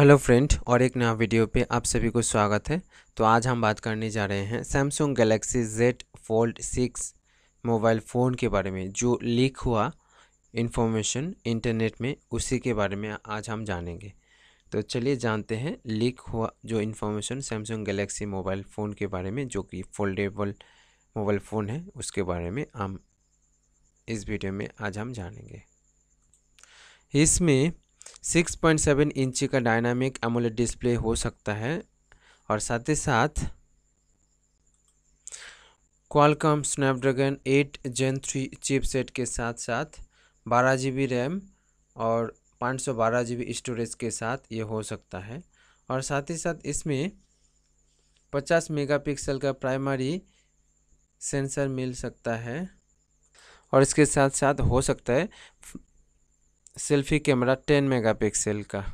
hello friend और एक नया वीडियो पे आप सभी को स्वागत है तो आज हम बात करने जा रहे हैं Samsung Galaxy Z fold six mobile phone के बारे में जो लीक हुआ इन्फॉर्मेशन इंटरनेट में उसी के बारे में आज हम जानेंगे तो चलिए जानते हैं लीक हुआ जो information Samsung Galaxy mobile phone के बारे में जो कि फोल्डेबल मोबाइल फ़ोन है उसके बारे में हम इस वीडियो में आज हम जानेंगे इसमें 6.7 इंच का डायनामिक एमोलेड डिस्प्ले हो सकता है और साथ ही साथ क्वालकॉम स्नैपड्रैगन 8 जेन 3 चिपसेट के साथ साथ बारह जी रैम और पाँच सौ बारह जी स्टोरेज के साथ ये हो सकता है और साथ ही साथ इसमें 50 मेगापिक्सल का प्राइमरी सेंसर मिल सकता है और इसके साथ साथ हो सकता है सेल्फी कैमरा 10 मेगापिक्सल का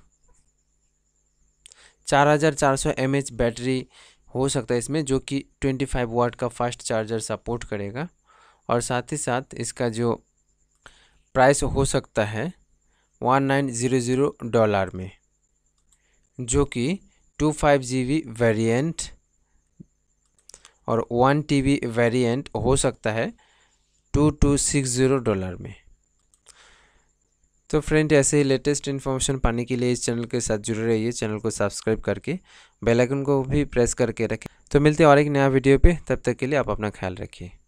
4400 एमएच बैटरी हो सकता है इसमें जो कि 25 वाट का फास्ट चार्जर सपोर्ट करेगा और साथ ही साथ इसका जो प्राइस हो सकता है 1900 डॉलर में जो कि two five G B variant और वन टी बी वेरियंट हो सकता है two two six zero dollar में तो फ्रेंड ऐसे ही लेटेस्ट इन्फॉर्मेशन पाने के लिए इस चैनल के साथ जुड़े रहिए चैनल को सब्सक्राइब करके बेल आइकन को भी प्रेस करके रखें तो मिलते हैं और एक नया वीडियो पे तब तक के लिए आप अपना ख्याल रखिए